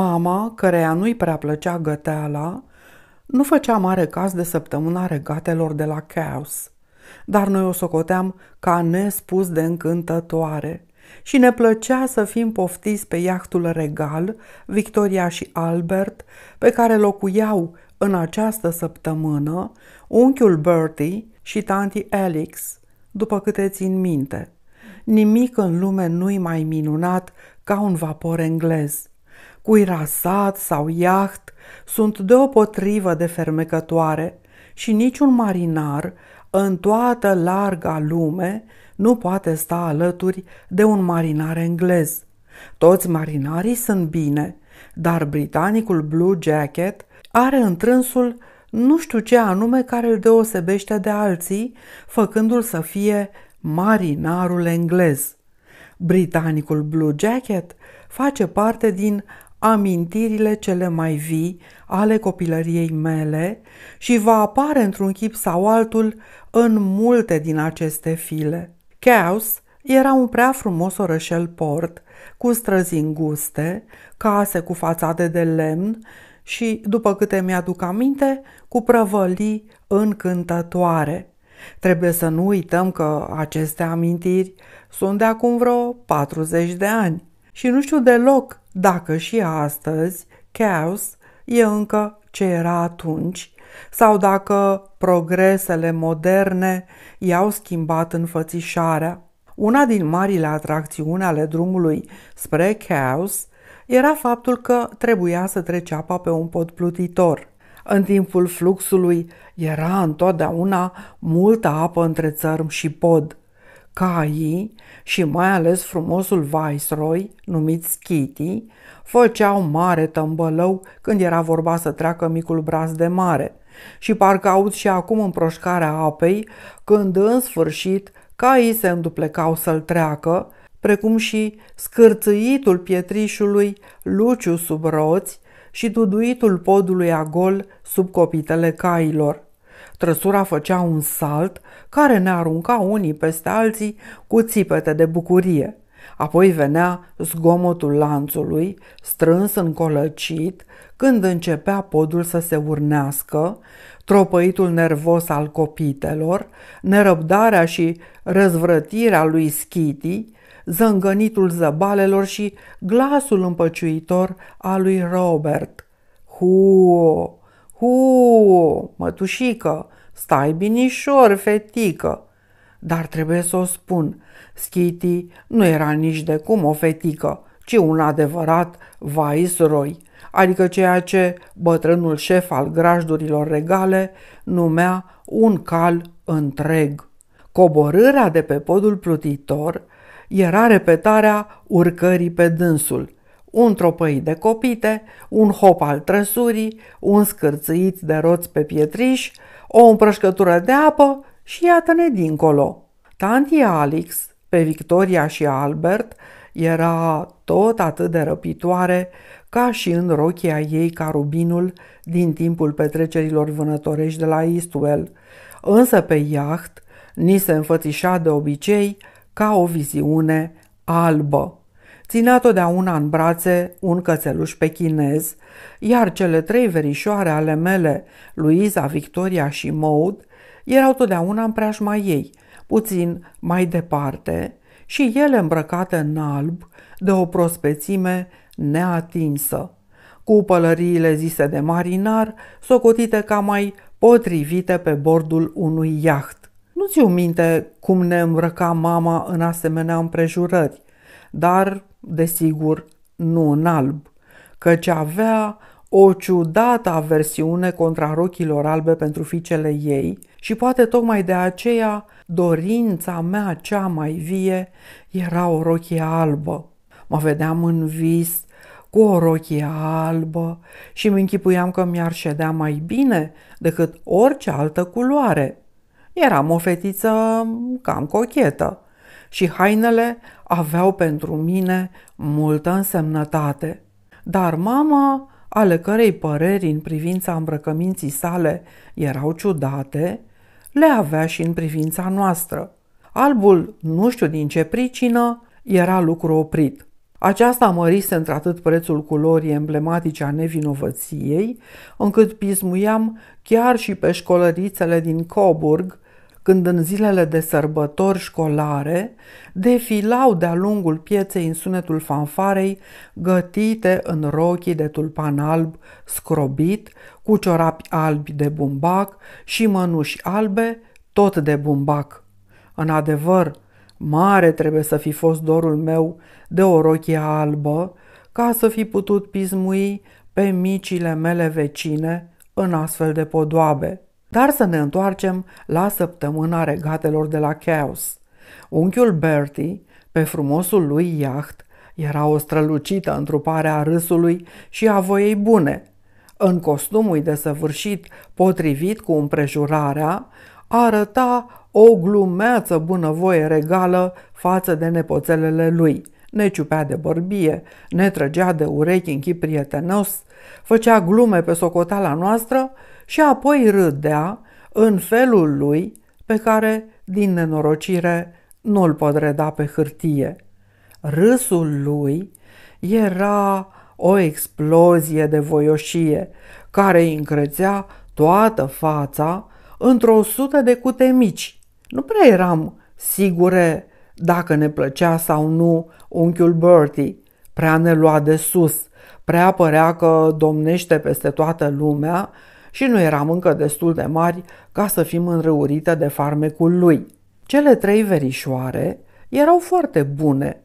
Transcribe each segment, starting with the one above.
Mama, căreia nu-i prea plăcea găteala, nu făcea mare caz de săptămâna regatelor de la Chaos, dar noi o socoteam ca nespus de încântătoare și ne plăcea să fim poftiți pe iahtul regal, Victoria și Albert, pe care locuiau în această săptămână unchiul Bertie și tanti Alex, după câte țin minte. Nimic în lume nu-i mai minunat ca un vapor englez cui sau iaht sunt deopotrivă de fermecătoare și niciun marinar în toată larga lume nu poate sta alături de un marinar englez. Toți marinarii sunt bine, dar britanicul Blue Jacket are întrânsul nu știu ce anume care îl deosebește de alții, făcându-l să fie marinarul englez. Britanicul Blue Jacket face parte din amintirile cele mai vii ale copilăriei mele și va apare într-un chip sau altul în multe din aceste file. Chaos era un prea frumos orășel port, cu străzi înguste, case cu fațade de lemn și, după câte mi-aduc aminte, cu prăvălii încântătoare. Trebuie să nu uităm că aceste amintiri sunt de acum vreo 40 de ani și nu știu deloc dacă și astăzi Chaos e încă ce era atunci sau dacă progresele moderne i-au schimbat înfățișarea. Una din marile atracțiuni ale drumului spre Chaos era faptul că trebuia să trece apa pe un pod plutitor. În timpul fluxului era întotdeauna multă apă între țărm și pod caii și mai ales frumosul viceroy, numit Skitty, făceau mare tămbălău când era vorba să treacă micul braț de mare și parcă aud și acum împroșcarea apei când în sfârșit caii se înduplecau să-l treacă, precum și scârțâitul pietrișului Luciu sub roți și duduitul podului agol sub copitele cailor. Trăsura făcea un salt care ne arunca unii peste alții cu țipete de bucurie. Apoi venea zgomotul lanțului, strâns în colăcit, când începea podul să se urnească, tropăitul nervos al copitelor, nerăbdarea și răzvrătirea lui Schiti, zângănitul zăbalelor și glasul împăciuitor al lui Robert. Huo! Huo! Mătușică! Stai binișor, fetică!" Dar trebuie să o spun, Schiti nu era nici de cum o fetică, ci un adevărat viceroy, adică ceea ce bătrânul șef al grajdurilor regale numea un cal întreg. Coborârea de pe podul plutitor era repetarea urcării pe dânsul – un tropăi de copite, un hop al trăsurii, un scârțâit de roți pe pietriș, o împrășcătură de apă și iată-ne dincolo. Tanti Alex, pe Victoria și Albert, era tot atât de răpitoare ca și în rochia ei carubinul din timpul petrecerilor vânătorești de la Eastwell, însă pe iaht ni se înfățișa de obicei ca o viziune albă ținea totdeauna în brațe un cățeluș pechinez, iar cele trei verișoare ale mele, Luiza, Victoria și Maud, erau totdeauna în preajma ei, puțin mai departe, și ele îmbrăcate în alb, de o prospețime neatinsă, cu pălăriile zise de marinar, socotite ca mai potrivite pe bordul unui iaht. Nu ți minte cum ne îmbrăca mama în asemenea împrejurări, dar desigur, nu în alb, căci avea o ciudată aversiune contra rochilor albe pentru fiicele ei și poate tocmai de aceea dorința mea cea mai vie era o rochie albă. Mă vedeam în vis cu o rochie albă și îmi închipuiam că mi-ar ședea mai bine decât orice altă culoare. Eram o fetiță cam cochetă și hainele aveau pentru mine multă însemnătate. Dar mama, ale cărei păreri în privința îmbrăcăminții sale erau ciudate, le avea și în privința noastră. Albul, nu știu din ce pricină, era lucru oprit. Aceasta mărise într-atât prețul culorii emblematice a nevinovăției, încât pismuiam chiar și pe școlărițele din Coburg, când în zilele de sărbători școlare defilau de-a lungul pieței în sunetul fanfarei, gătite în rochii de tulpan alb scrobit, cu ciorapi albi de bumbac și mănuși albe tot de bumbac. În adevăr, mare trebuie să fi fost dorul meu de o rochie albă, ca să fi putut pismui pe micile mele vecine în astfel de podoabe. Dar să ne întoarcem la săptămâna regatelor de la Chaos. Unchiul Bertie, pe frumosul lui iaht, era o strălucită întrupare a râsului și a voiei bune, în costumul de săvârșit, potrivit cu împrejurarea, arăta o glumeață bunăvoie regală față de nepoțelele lui. Ne ciupea de bărbie, ne trăgea de urechi în chip prietenos, făcea glume pe socoteala noastră și apoi râdea în felul lui pe care, din nenorocire, nu-l reda pe hârtie. Râsul lui era o explozie de voioșie care îi încrețea toată fața într-o sută de cute mici. Nu prea eram sigure dacă ne plăcea sau nu unchiul Bertie. Prea ne lua de sus, prea părea că domnește peste toată lumea și nu eram încă destul de mari ca să fim înrăurite de farmecul lui. Cele trei verișoare erau foarte bune,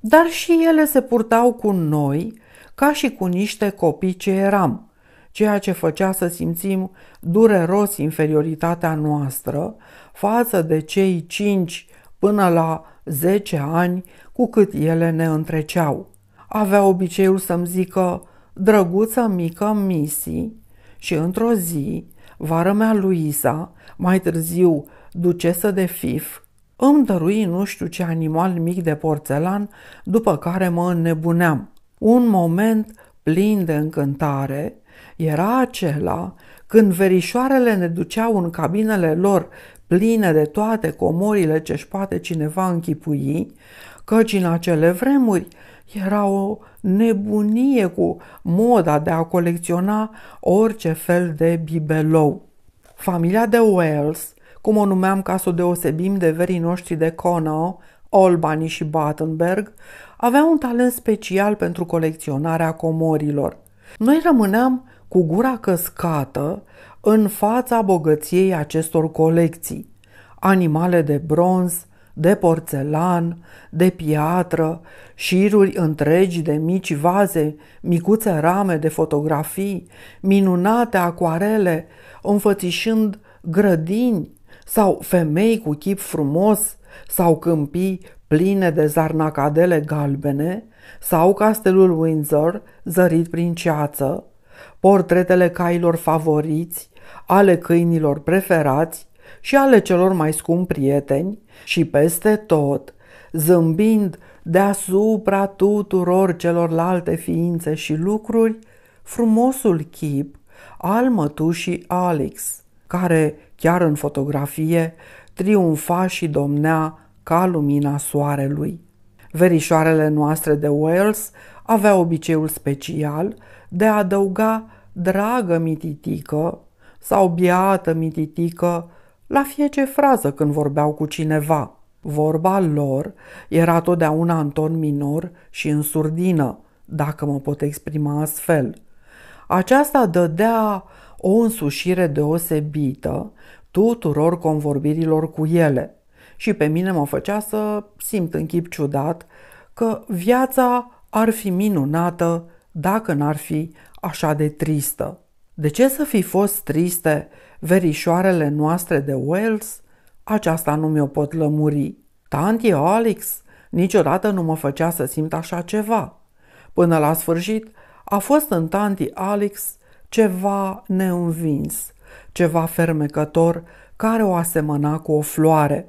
dar și ele se purtau cu noi ca și cu niște copii ce eram, ceea ce făcea să simțim dureros inferioritatea noastră față de cei cinci până la zece ani cu cât ele ne întreceau. Avea obiceiul să-mi zică, drăguță mică misi, și într-o zi, vară mea Luisa, mai târziu ducesă de Fif, îmi dărui nu știu ce animal mic de porțelan, după care mă înnebuneam. Un moment plin de încântare era acela când verișoarele ne duceau în cabinele lor pline de toate comorile ce-și poate cineva închipui, căci în acele vremuri era o nebunie cu moda de a colecționa orice fel de bibelou. Familia de Wales, cum o numeam ca să o deosebim de verii noștri de Conau, Albany și Battenberg, avea un talent special pentru colecționarea comorilor. Noi rămâneam cu gura căscată în fața bogăției acestor colecții. Animale de bronz, de porțelan, de piatră, șiruri întregi de mici vaze, micuțe rame de fotografii, minunate acuarele, înfățișând grădini sau femei cu chip frumos sau câmpii pline de zarnacadele galbene sau castelul Windsor zărit prin ceață, portretele cailor favoriți, ale câinilor preferați și ale celor mai scumpi prieteni și peste tot, zâmbind deasupra tuturor celorlalte ființe și lucruri, frumosul chip al mătușii Alex, care, chiar în fotografie, triumfa și domnea ca lumina soarelui. Verișoarele noastre de Wales avea obiceiul special de a adăuga dragă mititică sau biată mititică la fiece frază când vorbeau cu cineva. Vorba lor era totdeauna în ton minor și în surdină, dacă mă pot exprima astfel. Aceasta dădea o însușire deosebită tuturor convorbirilor cu ele și pe mine mă făcea să simt în chip ciudat că viața ar fi minunată dacă n-ar fi așa de tristă. De ce să fi fost triste verișoarele noastre de Wales, Aceasta nu mi-o pot lămuri. Tanti Alex niciodată nu mă făcea să simt așa ceva. Până la sfârșit a fost în tanti Alex ceva neînvins, ceva fermecător care o asemăna cu o floare.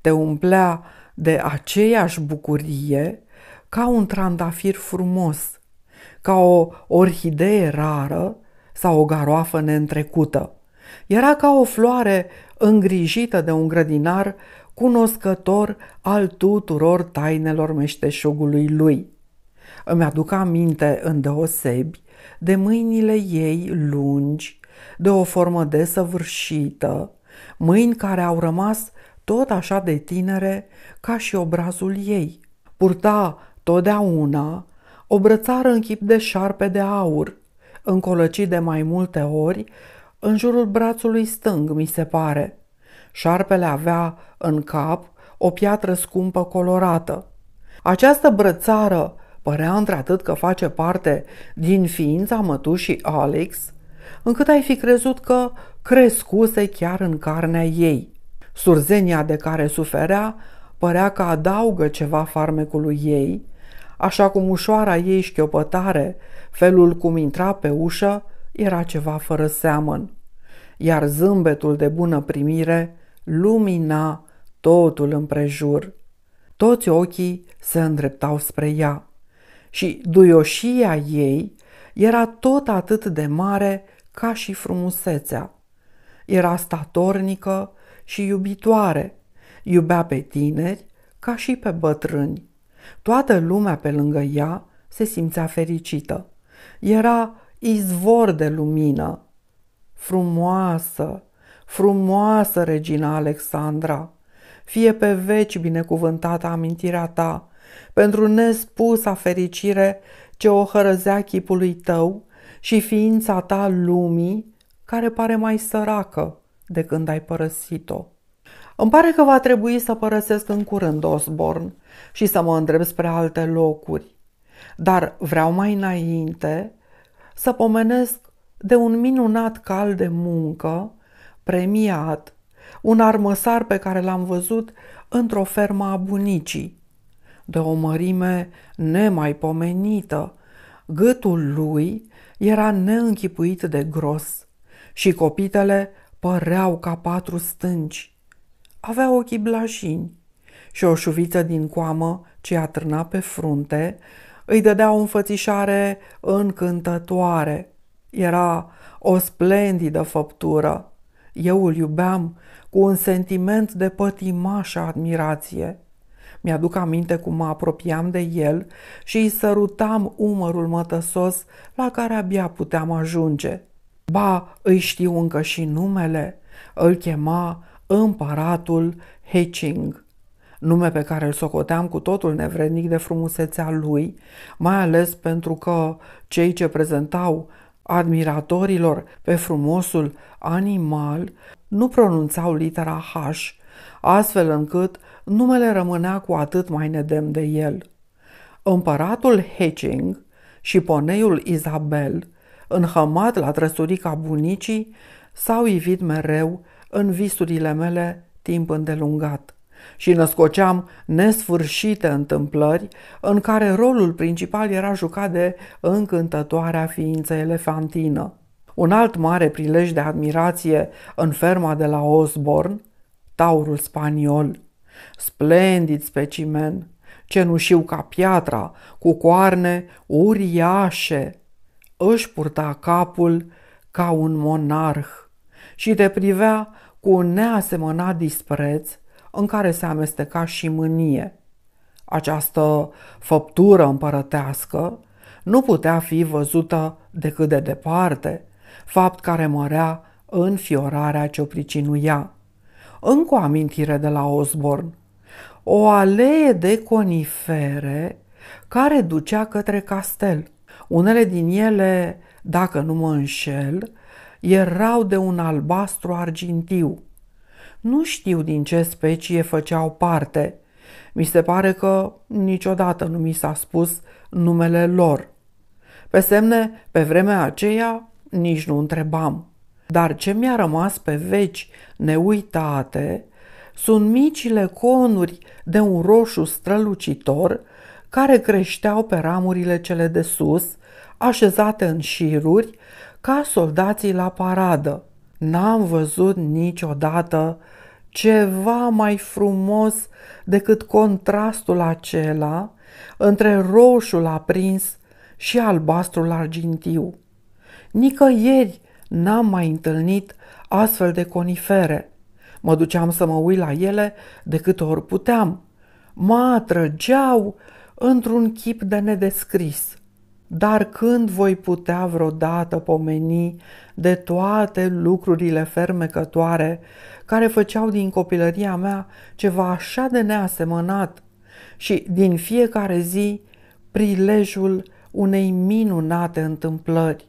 Te umplea de aceeași bucurie ca un trandafir frumos, ca o orhidee rară sau o garoafă neîntrecută. Era ca o floare îngrijită de un grădinar, cunoscător al tuturor tainelor meșteșugului lui. Îmi aduc aminte îndeosebi de mâinile ei lungi, de o formă desăvârșită, mâini care au rămas tot așa de tinere ca și obrazul ei. Purta totdeauna o brățară în chip de șarpe de aur, încolăcit de mai multe ori în jurul brațului stâng, mi se pare. Șarpele avea în cap o piatră scumpă colorată. Această brățară părea într-atât că face parte din ființa mătușii Alex, încât ai fi crezut că crescuse chiar în carnea ei. Surzenia de care suferea părea că adaugă ceva farmecului ei, așa cum ușoara ei șchiopătare, felul cum intra pe ușă, era ceva fără seamăn iar zâmbetul de bună primire lumina totul împrejur. Toți ochii se îndreptau spre ea și duioșia ei era tot atât de mare ca și frumusețea. Era statornică și iubitoare, iubea pe tineri ca și pe bătrâni. Toată lumea pe lângă ea se simțea fericită. Era izvor de lumină, frumoasă, frumoasă regina Alexandra, fie pe veci binecuvântată amintirea ta, pentru nespusa fericire ce o hărăzea chipului tău și ființa ta lumii, care pare mai săracă de când ai părăsit-o. Îmi pare că va trebui să părăsesc în curând Osborn și să mă îndrept spre alte locuri, dar vreau mai înainte să pomenesc de un minunat cal de muncă, premiat, un armăsar pe care l-am văzut într-o fermă a bunicii, de o mărime nemaipomenită. Gâtul lui era neînchipuit de gros și copitele păreau ca patru stânci. Avea ochii blașini și o șuviță din coamă ce i-a pe frunte îi dădea o înfățișare încântătoare – era o splendidă făptură. Eu îl iubeam cu un sentiment de pătimașă admirație. Mi-aduc aminte cum mă apropiam de el și îi sărutam umărul mătăsos la care abia puteam ajunge. Ba, îi știu încă și numele. Îl chema împăratul Hitching, nume pe care îl socoteam cu totul nevrednic de frumusețea lui, mai ales pentru că cei ce prezentau admiratorilor pe frumosul animal nu pronunțau litera H, astfel încât numele rămânea cu atât mai nedemn de el. Împăratul Hatching și poneiul Isabel, înhămat la trăsurica bunicii, s-au ivit mereu în visurile mele timp îndelungat și născoceam nesfârșite întâmplări în care rolul principal era jucat de încântătoarea ființă elefantină. Un alt mare prilej de admirație în ferma de la Osborne, taurul spaniol. Splendid specimen, cenușiu ca piatra, cu coarne uriașe. Își purta capul ca un monarh și te privea cu un neasemănat dispreț în care se amesteca și mânie. Această făptură împărătească nu putea fi văzută decât de departe, fapt care mărea în fiorarea ce o pricinuia. Încă o amintire de la Osborn. O alee de conifere care ducea către castel. Unele din ele, dacă nu mă înșel, erau de un albastru argintiu. Nu știu din ce specie făceau parte. Mi se pare că niciodată nu mi s-a spus numele lor. Pe semne, pe vremea aceea, nici nu întrebam. Dar ce mi-a rămas pe veci neuitate sunt micile conuri de un roșu strălucitor care creșteau pe ramurile cele de sus, așezate în șiruri, ca soldații la paradă. N-am văzut niciodată ceva mai frumos decât contrastul acela între roșul aprins și albastrul argintiu. Nicăieri n-am mai întâlnit astfel de conifere. Mă duceam să mă uit la ele de câte ori puteam. Mă atrăgeau într-un chip de nedescris dar când voi putea vreodată pomeni de toate lucrurile fermecătoare care făceau din copilăria mea ceva așa de neasemănat și din fiecare zi prilejul unei minunate întâmplări.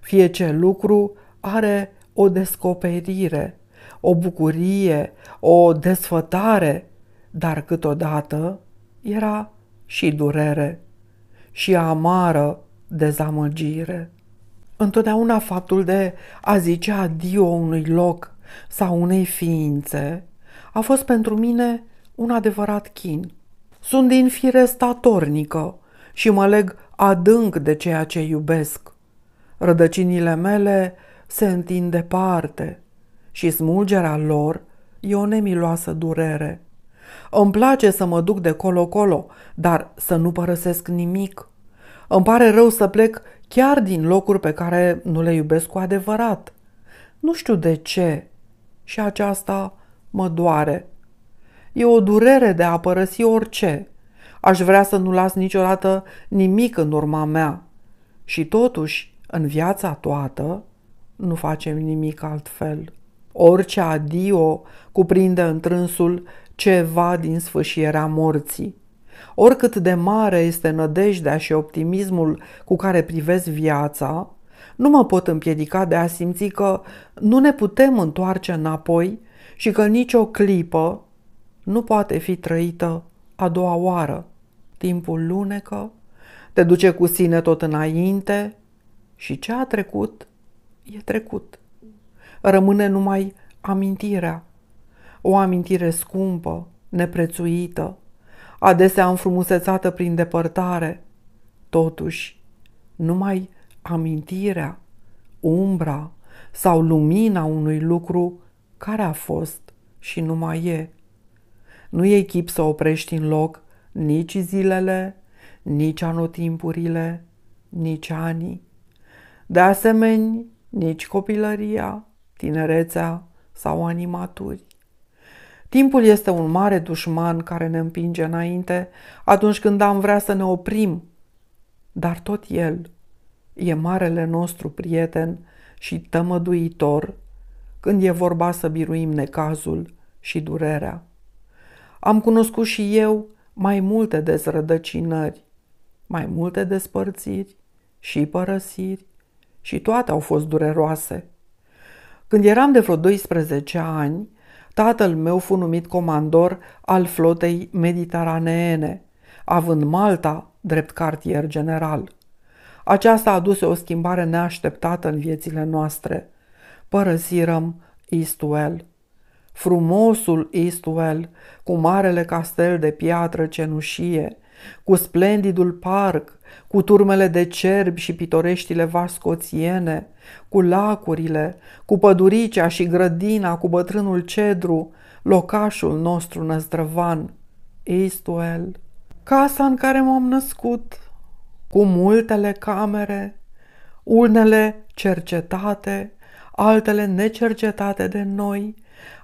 Fie ce lucru are o descoperire, o bucurie, o desfătare, dar câteodată era și durere și amară dezamăgire. Întotdeauna faptul de a zice adio unui loc sau unei ființe a fost pentru mine un adevărat chin. Sunt din fire statornică și mă leg adânc de ceea ce iubesc. Rădăcinile mele se întind departe și smulgerea lor e o nemiloasă durere. Îmi place să mă duc de colo-colo, dar să nu părăsesc nimic – îmi pare rău să plec chiar din locuri pe care nu le iubesc cu adevărat. Nu știu de ce. Și aceasta mă doare. E o durere de a părăsi orice. Aș vrea să nu las niciodată nimic în urma mea. Și totuși, în viața toată, nu facem nimic altfel. Orice adio cuprinde întrânsul ceva din sfâșierea morții. Oricât de mare este nădejdea și optimismul cu care privesc viața, nu mă pot împiedica de a simți că nu ne putem întoarce înapoi și că nicio clipă nu poate fi trăită a doua oară. Timpul lunecă, te duce cu sine tot înainte și ce a trecut e trecut. Rămâne numai amintirea, o amintire scumpă, neprețuită, adesea înfrumusețată prin depărtare. Totuși, numai amintirea, umbra sau lumina unui lucru care a fost și nu mai e. Nu e chip să oprești în loc nici zilele, nici anotimpurile, nici anii. De asemenea, nici copilăria, tinerețea sau animaturi. Timpul este un mare dușman care ne împinge înainte atunci când am vrea să ne oprim, dar tot el e marele nostru prieten și tămăduitor când e vorba să biruim necazul și durerea. Am cunoscut și eu mai multe dezrădăcinări, mai multe despărțiri și părăsiri și toate au fost dureroase. Când eram de vreo 12 ani, tatăl meu fu numit comandor al flotei mediteraneene, având Malta drept cartier general. Aceasta a dus o schimbare neașteptată în viețile noastre. Părăsirăm Istuel. Frumosul Istuel, cu marele castel de piatră cenușie, cu splendidul parc, cu turmele de cerbi și pitoreștile vascoțiene, cu lacurile, cu păduricea și grădina, cu bătrânul cedru, locașul nostru năzdrăvan, Eastwell, casa în care m-am născut, cu multele camere, unele cercetate, altele necercetate de noi,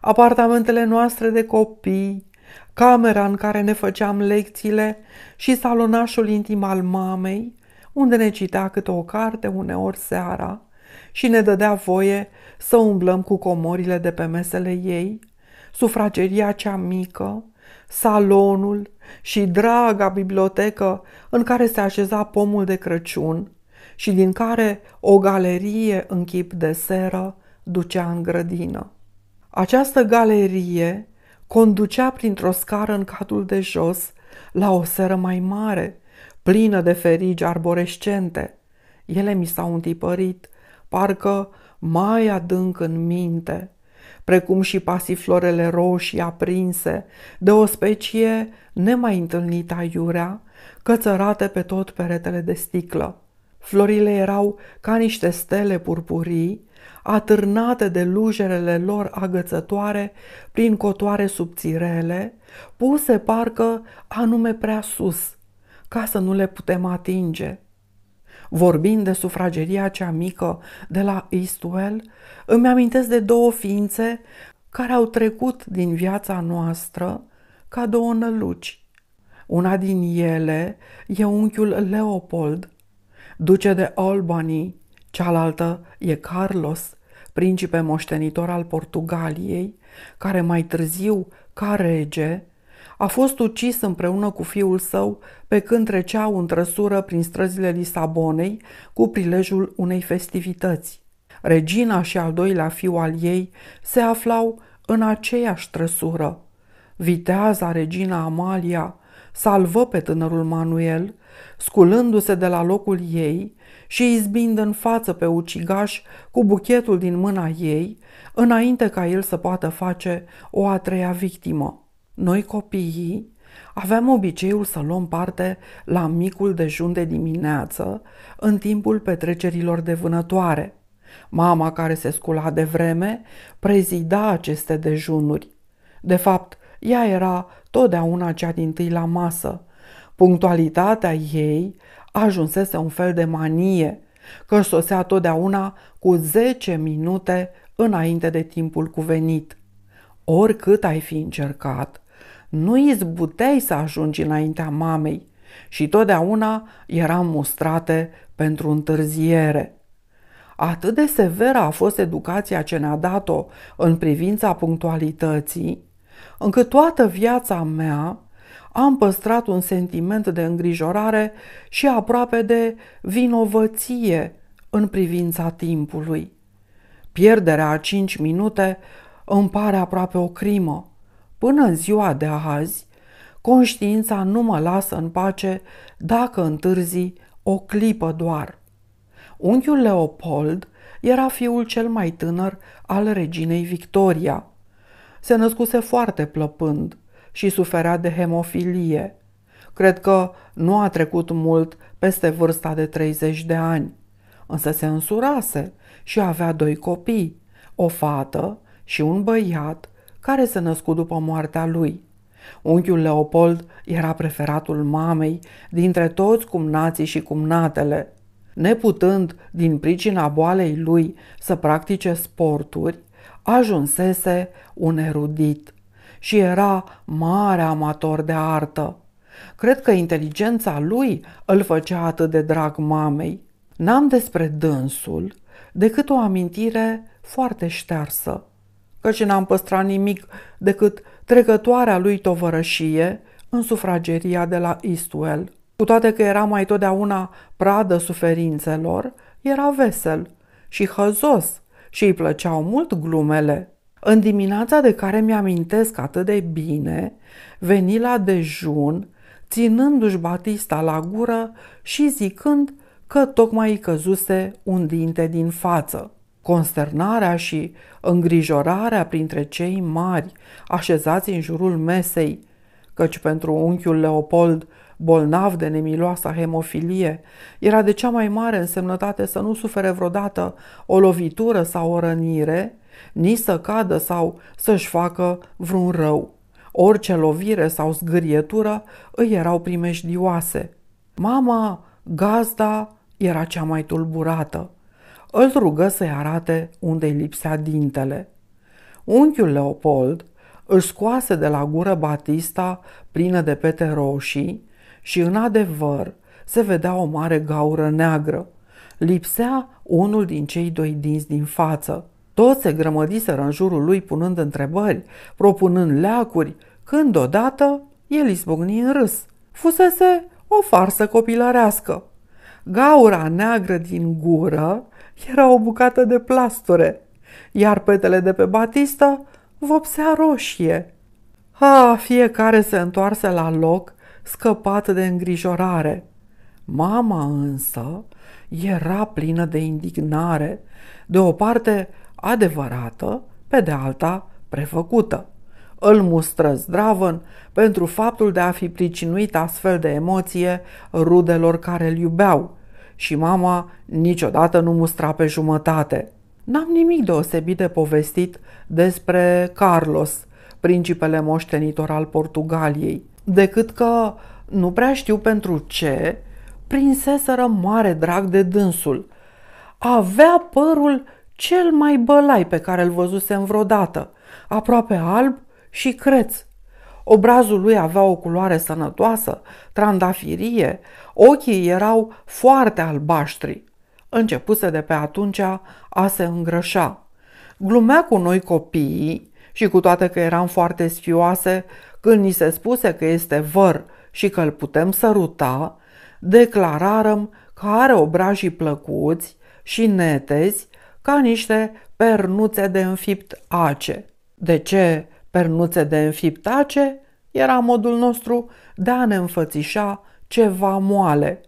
apartamentele noastre de copii, camera în care ne făceam lecțiile și salonașul intim al mamei, unde ne citea câte o carte uneori seara și ne dădea voie să umblăm cu comorile de pe mesele ei, sufrageria cea mică, salonul și draga bibliotecă în care se așeza pomul de Crăciun și din care o galerie în chip de seră ducea în grădină. Această galerie conducea printr-o scară în cadul de jos la o seră mai mare, plină de ferigi arborescente. Ele mi s-au întipărit, parcă mai adânc în minte, precum și pasiflorele roșii aprinse de o specie nemai întâlnită aiurea, cățărate pe tot peretele de sticlă. Florile erau ca niște stele purpurii atârnate de lujerele lor agățătoare prin cotoare subțirele, puse parcă anume prea sus, ca să nu le putem atinge. Vorbind de sufrageria cea mică de la Eastwell, îmi amintesc de două ființe care au trecut din viața noastră ca două năluci. Una din ele e unchiul Leopold, duce de Albany, Cealaltă e Carlos, principe moștenitor al Portugaliei, care mai târziu, ca rege, a fost ucis împreună cu fiul său pe când treceau în trăsură prin străzile Lisabonei cu prilejul unei festivități. Regina și al doilea fiu al ei se aflau în aceeași trăsură. Viteaza regina Amalia salvă pe tânărul Manuel, sculându-se de la locul ei și izbind în față pe ucigaș cu buchetul din mâna ei, înainte ca el să poată face o a treia victimă. Noi copiii aveam obiceiul să luăm parte la micul dejun de dimineață, în timpul petrecerilor de vânătoare. Mama care se scula de vreme prezida aceste dejunuri. De fapt, ea era totdeauna cea din tâi la masă. Punctualitatea ei ajunsese un fel de manie, că sosea totdeauna cu 10 minute înainte de timpul cuvenit. Oricât ai fi încercat, nu izbuteai să ajungi înaintea mamei și totdeauna eram mustrate pentru întârziere. Atât de severă a fost educația ce ne-a dat-o în privința punctualității, încât toată viața mea am păstrat un sentiment de îngrijorare și aproape de vinovăție în privința timpului. Pierderea a cinci minute îmi pare aproape o crimă. Până în ziua de azi, conștiința nu mă lasă în pace dacă întârzi o clipă doar. Unchiul Leopold era fiul cel mai tânăr al reginei Victoria. Se născuse foarte plăpând, și suferea de hemofilie. Cred că nu a trecut mult peste vârsta de 30 de ani, însă se însurase și avea doi copii, o fată și un băiat care se născu după moartea lui. Unchiul Leopold era preferatul mamei dintre toți cumnații și cumnatele. Neputând, din pricina boalei lui, să practice sporturi, ajunsese un erudit și era mare amator de artă. Cred că inteligența lui îl făcea atât de drag mamei. N-am despre dânsul decât o amintire foarte ștearsă, căci n-am păstrat nimic decât trecătoarea lui tovărășie în sufrageria de la Eastwell. Cu toate că era mai totdeauna pradă suferințelor, era vesel și hăzos și îi plăceau mult glumele. În dimineața de care mi-amintesc atât de bine, veni la dejun, ținându-și Batista la gură și zicând că tocmai îi căzuse un dinte din față. Consternarea și îngrijorarea printre cei mari așezați în jurul mesei, căci pentru unchiul Leopold, bolnav de nemiloasa hemofilie, era de cea mai mare însemnătate să nu sufere vreodată o lovitură sau o rănire, ni să cadă sau să-și facă vreun rău. Orice lovire sau zgârietură îi erau primejdioase. Mama, gazda, era cea mai tulburată. Îl rugă să-i arate unde îi lipsea dintele. Unchiul Leopold își scoase de la gură Batista plină de pete roșii și, în adevăr, se vedea o mare gaură neagră. Lipsea unul din cei doi dinți din față. Toți se grămădiseră în jurul lui punând întrebări, propunând leacuri, când odată el izbucni în râs. Fusese o farsă copilărească. Gaura neagră din gură era o bucată de plasture, iar petele de pe batistă vopsea roșie. Ha fiecare se întoarse la loc, scăpat de îngrijorare. Mama însă era plină de indignare. De o parte adevărată, pe de alta prefăcută. Îl mustră zdravăn pentru faptul de a fi pricinuit astfel de emoție rudelor care îl iubeau și mama niciodată nu mustra pe jumătate. N-am nimic deosebit de povestit despre Carlos, principele moștenitor al Portugaliei, decât că nu prea știu pentru ce prinseseră mare drag de dânsul. Avea părul cel mai bălai pe care îl văzusem vreodată, aproape alb și creț. Obrazul lui avea o culoare sănătoasă, trandafirie, ochii erau foarte albaștri. Începuse de pe atunci a se îngrășa. Glumea cu noi copiii și cu toate că eram foarte sfioase, când ni se spuse că este văr și că îl putem săruta, declararăm că are obrajii plăcuți și netezi ca niște pernuțe de înfipt ace. De ce pernuțe de înfipt ace? Era modul nostru de a ne înfățișa ceva moale.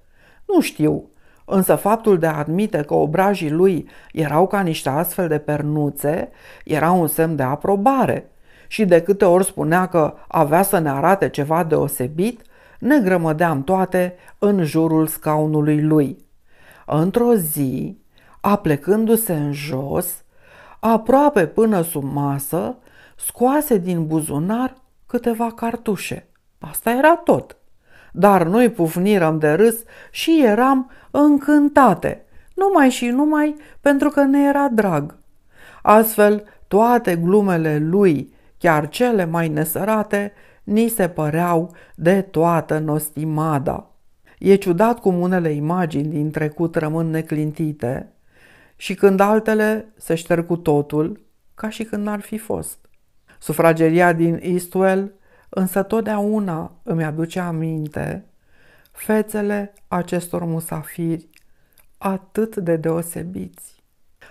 Nu știu, însă faptul de a admite că obrajii lui erau ca niște astfel de pernuțe era un semn de aprobare și de câte ori spunea că avea să ne arate ceva deosebit, ne grămădeam toate în jurul scaunului lui. Într-o zi, aplecându-se în jos, aproape până sub masă, scoase din buzunar câteva cartușe. Asta era tot. Dar noi pufnirăm de râs și eram încântate, numai și numai pentru că ne era drag. Astfel, toate glumele lui, chiar cele mai nesărate, ni se păreau de toată nostimada. E ciudat cum unele imagini din trecut rămân neclintite, și când altele se șterg cu totul, ca și când n-ar fi fost. Sufrageria din Eastwell însă totdeauna îmi aduce aminte fețele acestor musafiri atât de deosebiți.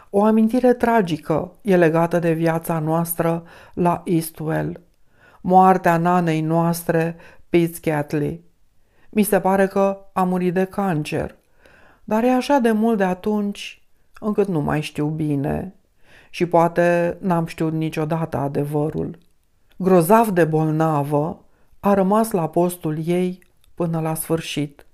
O amintire tragică e legată de viața noastră la Eastwell, moartea nanei noastre, Pete Catley. Mi se pare că a murit de cancer, dar e așa de mult de atunci încât nu mai știu bine și poate n-am știut niciodată adevărul. Grozav de bolnavă, a rămas la postul ei până la sfârșit.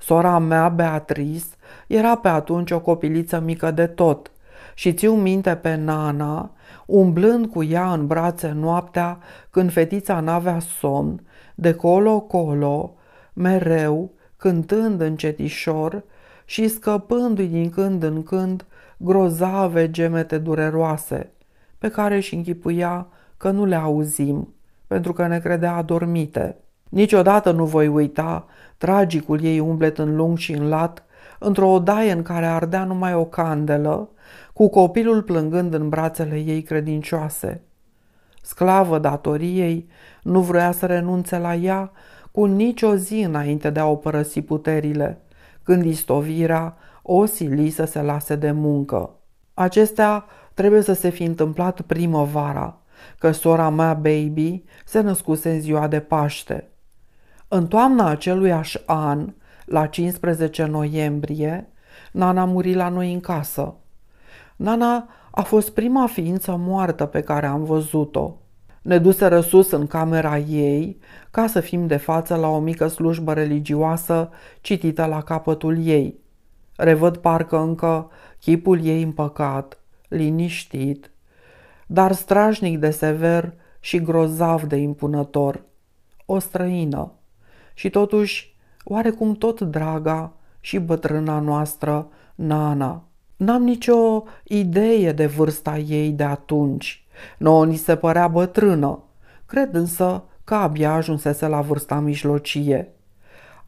Sora mea, Beatrice, era pe atunci o copiliță mică de tot și țiu minte pe Nana, umblând cu ea în brațe noaptea când fetița n-avea somn, de colo-colo, mereu, cântând încetișor, și scăpându-i din când în când grozave gemete dureroase, pe care și închipuia că nu le auzim, pentru că ne credea adormite. Niciodată nu voi uita tragicul ei umblet în lung și în lat, într-o odaie în care ardea numai o candelă, cu copilul plângând în brațele ei credincioase. Sclavă datoriei, nu vrea să renunțe la ea cu nicio zi înainte de a o părăsi puterile – când istovira o sili să se lase de muncă. Acestea trebuie să se fi întâmplat primăvara, că sora mea, baby, se născuse în ziua de Paște. În toamna aceluiași an, la 15 noiembrie, Nana muri la noi în casă. Nana a fost prima ființă moartă pe care am văzut-o. Ne duseră sus în camera ei ca să fim de față la o mică slujbă religioasă citită la capătul ei. Revăd parcă încă chipul ei împăcat, liniștit, dar strașnic de sever și grozav de impunător. O străină și totuși oarecum tot draga și bătrâna noastră, Nana. N-am nicio idee de vârsta ei de atunci, Nouă ni se părea bătrână. Cred însă că abia ajunsese la vârsta mijlocie.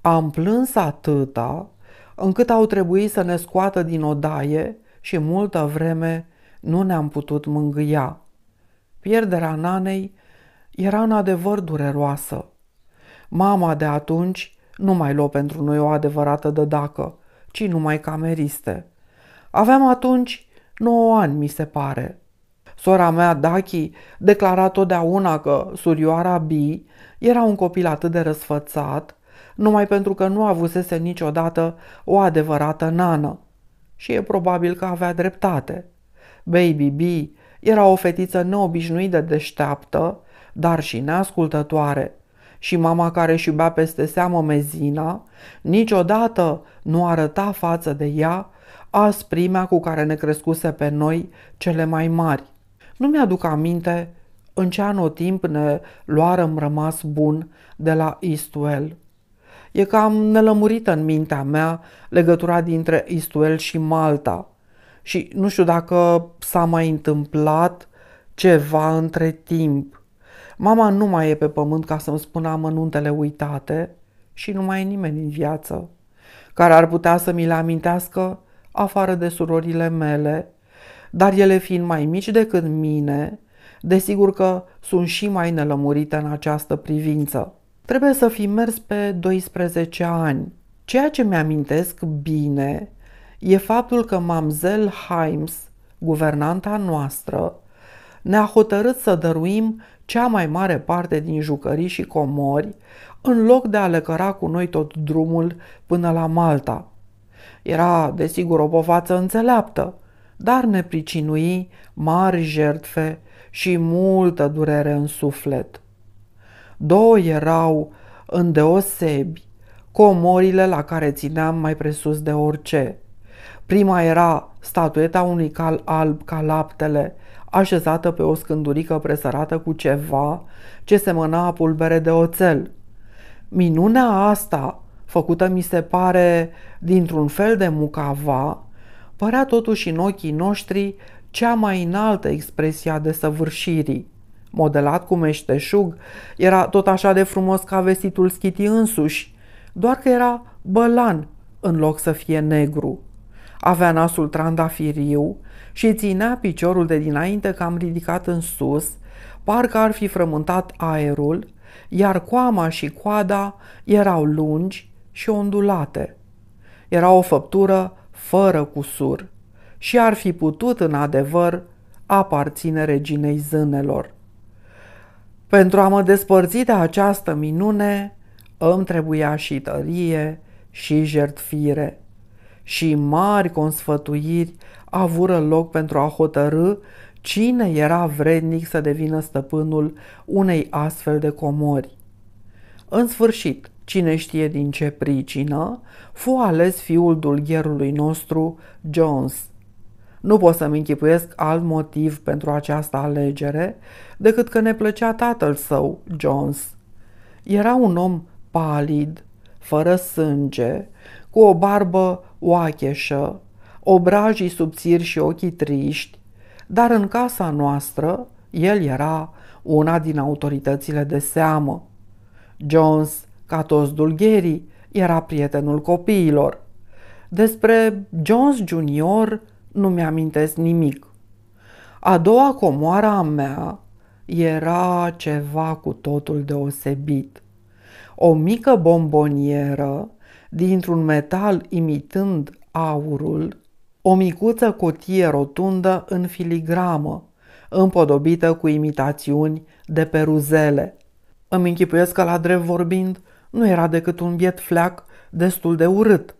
Am plâns atâta încât au trebuit să ne scoată din odaie și multă vreme nu ne-am putut mângâia. Pierderea nanei era în adevăr dureroasă. Mama de atunci nu mai luă pentru noi o adevărată dădacă, ci numai cameriste. Aveam atunci 9 ani, mi se pare. Sora mea, Daki, declara totdeauna că surioara B era un copil atât de răsfățat, numai pentru că nu avusese niciodată o adevărată nană. Și e probabil că avea dreptate. Baby B era o fetiță neobișnuit de deșteaptă, dar și neascultătoare. Și mama care își iubea peste seamă mezina, niciodată nu arăta față de ea asprimea cu care ne crescuse pe noi cele mai mari. Nu mi-aduc aminte în ce anotimp ne luarăm rămas bun de la Eastwell. E cam nelămurită în mintea mea legătura dintre Eastwell și Malta și nu știu dacă s-a mai întâmplat ceva între timp. Mama nu mai e pe pământ ca să-mi spună amănuntele uitate și nu mai e nimeni în viață care ar putea să mi le amintească afară de surorile mele dar ele fiind mai mici decât mine, desigur că sunt și mai nelămurite în această privință. Trebuie să fi mers pe 12 ani. Ceea ce mi-amintesc bine e faptul că mamzel Himes, guvernanta noastră, ne-a hotărât să dăruim cea mai mare parte din jucării și comori, în loc de a le cu noi tot drumul până la Malta. Era, desigur, o povață înțeleaptă – dar ne pricinui mari jertfe și multă durere în suflet. Două erau îndeosebi comorile la care țineam mai presus de orice. Prima era statueta unui cal alb ca laptele, așezată pe o scândurică presărată cu ceva ce semăna pulbere de oțel. Minunea asta, făcută mi se pare dintr-un fel de mucava, părea totuși în ochii noștri cea mai înaltă expresie a desăvârșirii. Modelat cu meșteșug, era tot așa de frumos ca vestitul Schiti însuși, doar că era bălan în loc să fie negru. Avea nasul trandafiriu și ținea piciorul de dinainte cam ridicat în sus, parcă ar fi frământat aerul, iar coama și coada erau lungi și ondulate. Era o făptură fără cusur, și ar fi putut, în adevăr, aparține reginei zânelor. Pentru a mă despărți de această minune, îmi trebuia și tărie și jertfire. Și mari consfătuiri avură loc pentru a hotărâ cine era vrednic să devină stăpânul unei astfel de comori. În sfârșit, cine știe din ce pricină, fu ales fiul dulgherului nostru, Jones. Nu pot să-mi închipuiesc alt motiv pentru această alegere decât că ne plăcea tatăl său, Jones. Era un om palid, fără sânge, cu o barbă oacheșă, obrajii subțiri și ochii triști, dar în casa noastră el era una din autoritățile de seamă. Jones Catos Dulgheri era prietenul copiilor. Despre Jones Junior nu mi-amintesc nimic. A doua comoară a mea era ceva cu totul deosebit. O mică bombonieră dintr-un metal imitând aurul, o micuță cutie rotundă în filigramă, împodobită cu imitațiuni de peruzele. Îmi închipuiesc că la drept vorbind – nu era decât un biet fleac destul de urât.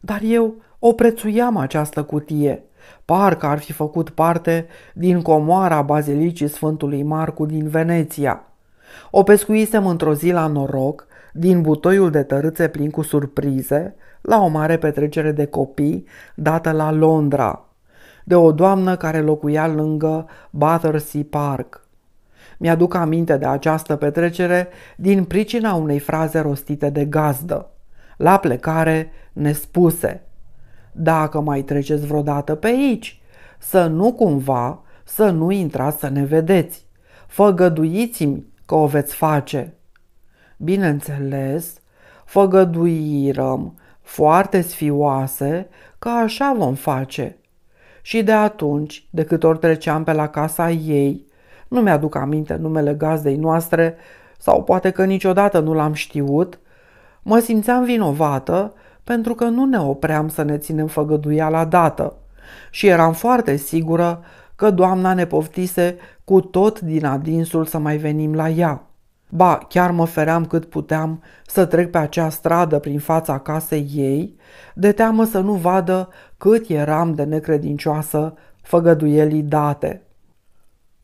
Dar eu o prețuiam această cutie. Parcă ar fi făcut parte din comoara bazilicii Sfântului Marcu din Veneția. O pescuisem într-o zi la noroc, din butoiul de tărâțe plin cu surprize, la o mare petrecere de copii dată la Londra, de o doamnă care locuia lângă Battersea Park. Mi-aduc aminte de această petrecere din pricina unei fraze rostite de gazdă. La plecare ne spuse Dacă mai treceți vreodată pe aici, să nu cumva să nu intrați să ne vedeți. Făgăduiți-mi că o veți face. Bineînțeles, făgăduirăm foarte sfioase că așa vom face – și de atunci, de cât ori treceam pe la casa ei, nu mi-aduc aminte numele gazdei noastre sau poate că niciodată nu l-am știut. Mă simțeam vinovată pentru că nu ne opream să ne ținem făgăduia la dată și eram foarte sigură că doamna ne poftise cu tot din adinsul să mai venim la ea. Ba, chiar mă feream cât puteam să trec pe acea stradă prin fața casei ei, de teamă să nu vadă cât eram de necredincioasă făgăduielii date.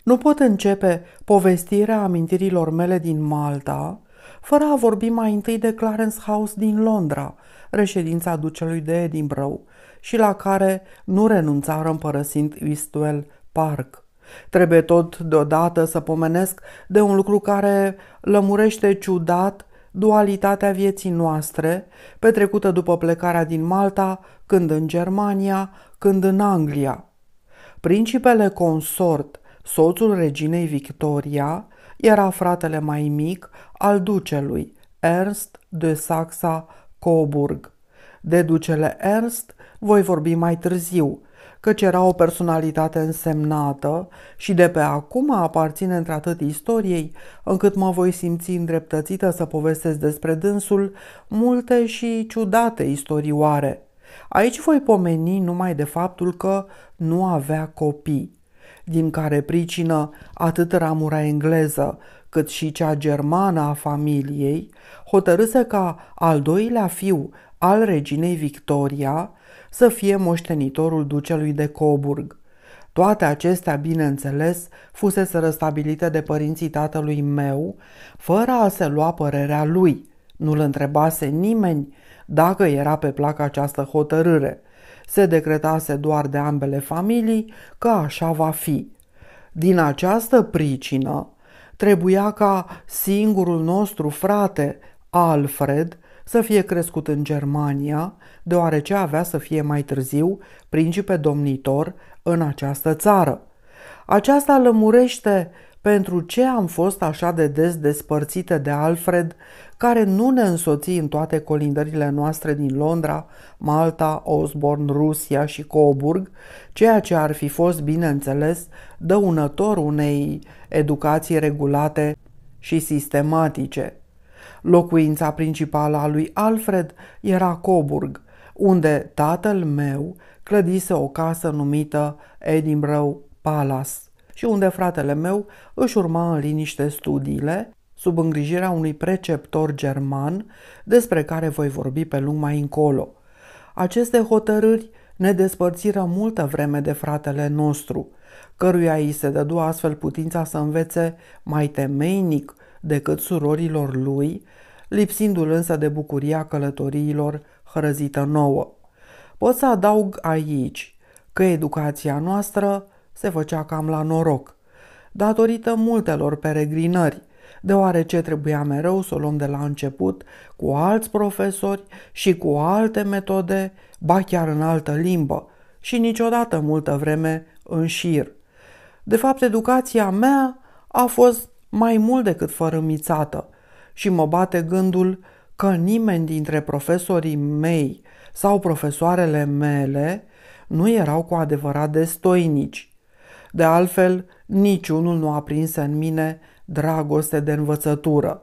Nu pot începe povestirea amintirilor mele din Malta fără a vorbi mai întâi de Clarence House din Londra, reședința ducelui de Edinburgh, și la care nu renunțară împărăsind Eastwell Park. Trebuie tot deodată să pomenesc de un lucru care lămurește ciudat dualitatea vieții noastre, petrecută după plecarea din Malta, când în Germania, când în Anglia. Principele consort – Soțul reginei Victoria era fratele mai mic al ducelui Ernst de Saxa Coburg. De ducele Ernst voi vorbi mai târziu, căci era o personalitate însemnată și de pe acum aparține într-atât istoriei, încât mă voi simți îndreptățită să povestesc despre dânsul multe și ciudate istorioare. Aici voi pomeni numai de faptul că nu avea copii din care pricină atât ramura engleză cât și cea germană a familiei, hotărâse ca al doilea fiu al reginei Victoria să fie moștenitorul ducelui de Coburg. Toate acestea, bineînțeles, fusese răstabilite de părinții tatălui meu, fără a se lua părerea lui. Nu-l întrebase nimeni dacă era pe plac această hotărâre – se decretase doar de ambele familii că așa va fi. Din această pricină, trebuia ca singurul nostru frate, Alfred, să fie crescut în Germania, deoarece avea să fie mai târziu principe domnitor în această țară. Aceasta lămurește pentru ce am fost așa de des despărțite de Alfred care nu ne însoți în toate colindările noastre din Londra, Malta, Osborne, Rusia și Coburg, ceea ce ar fi fost, bineînțeles, dăunător unei educații regulate și sistematice. Locuința principală a lui Alfred era Coburg, unde tatăl meu clădise o casă numită Edinburgh Palace și unde fratele meu își urma în liniște studiile, sub îngrijirea unui preceptor german, despre care voi vorbi pe lung mai încolo. Aceste hotărâri ne despărțiră multă vreme de fratele nostru, căruia îi se dădu astfel putința să învețe mai temeinic decât surorilor lui, lipsindu-l însă de bucuria călătoriilor hrăzită nouă. Pot să adaug aici că educația noastră se făcea cam la noroc, datorită multelor peregrinări, deoarece trebuia mereu să o luăm de la început cu alți profesori și cu alte metode, ba chiar în altă limbă și niciodată multă vreme în șir. De fapt, educația mea a fost mai mult decât fărâmițată și mă bate gândul că nimeni dintre profesorii mei sau profesoarele mele nu erau cu adevărat destoinici. De altfel, niciunul nu a prins în mine dragoste de învățătură.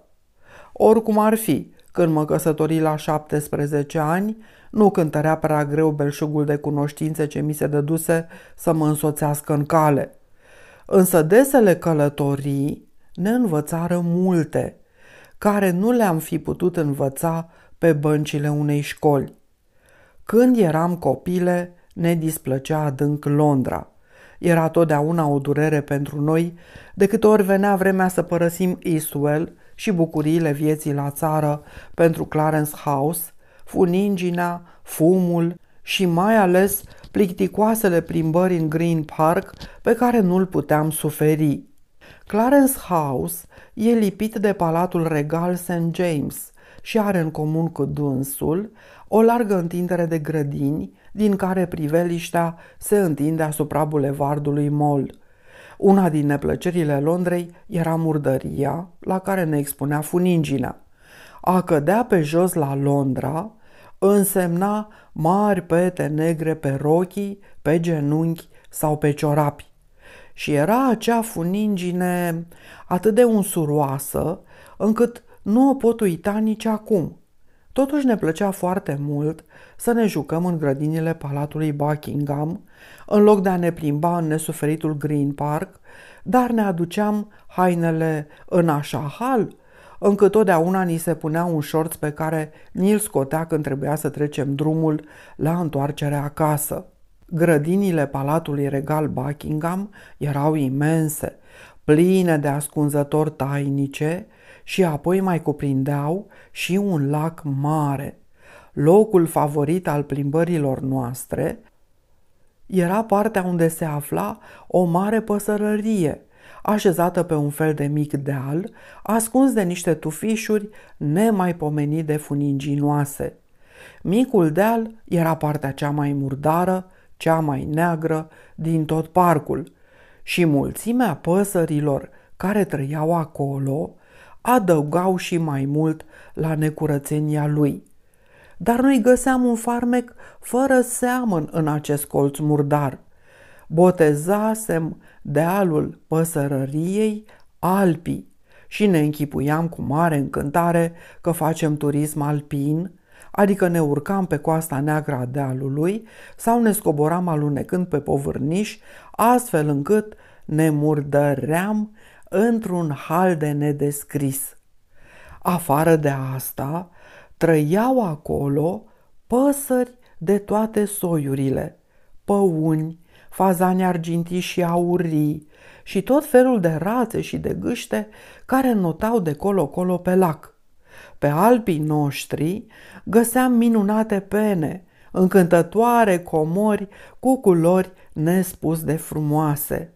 Oricum ar fi, când mă căsători la 17 ani, nu cântărea prea greu belșugul de cunoștințe ce mi se dăduse să mă însoțească în cale. Însă desele călătorii ne învățară multe, care nu le-am fi putut învăța pe băncile unei școli. Când eram copile, ne displăcea adânc Londra. Era totdeauna o durere pentru noi, de câte ori venea vremea să părăsim Eastwell și bucuriile vieții la țară pentru Clarence House, funingina, fumul și mai ales plicticoasele plimbări în Green Park pe care nu-l puteam suferi. Clarence House e lipit de Palatul Regal St. James și are în comun cu dânsul o largă întindere de grădini, din care priveliștea se întinde asupra bulevardului Mold. Una din neplăcerile Londrei era murdăria la care ne expunea funinginea. A cădea pe jos la Londra însemna mari pete negre pe rochii, pe genunchi sau pe ciorapi. Și era acea funingine atât de unsuroasă încât nu o pot uita nici acum. Totuși ne plăcea foarte mult să ne jucăm în grădinile Palatului Buckingham, în loc de a ne plimba în nesuferitul Green Park, dar ne aduceam hainele în așa hal, încât totdeauna ni se punea un șorț pe care ni-l scotea când trebuia să trecem drumul la întoarcerea acasă. Grădinile Palatului Regal Buckingham erau imense, pline de ascunzători tainice și apoi mai cuprindeau și un lac mare – locul favorit al plimbărilor noastre, era partea unde se afla o mare păsărărie, așezată pe un fel de mic deal, ascuns de niște tufișuri nemaipomenit de funinginoase. Micul deal era partea cea mai murdară, cea mai neagră din tot parcul și mulțimea păsărilor care trăiau acolo adăugau și mai mult la necurățenia lui dar noi găseam un farmec fără seamăn în acest colț murdar. Botezasem dealul păsărăriei Alpii și ne închipuiam cu mare încântare că facem turism alpin, adică ne urcam pe coasta neagră a dealului sau ne scoboram alunecând pe povârniș, astfel încât ne murdăream într-un hal de nedescris. Afară de asta, Trăiau acolo păsări de toate soiurile, păuni, fazani argintii și aurii și tot felul de rațe și de gâște care notau de colo-colo pe lac. Pe alpii noștri găseam minunate pene, încântătoare comori cu culori nespus de frumoase.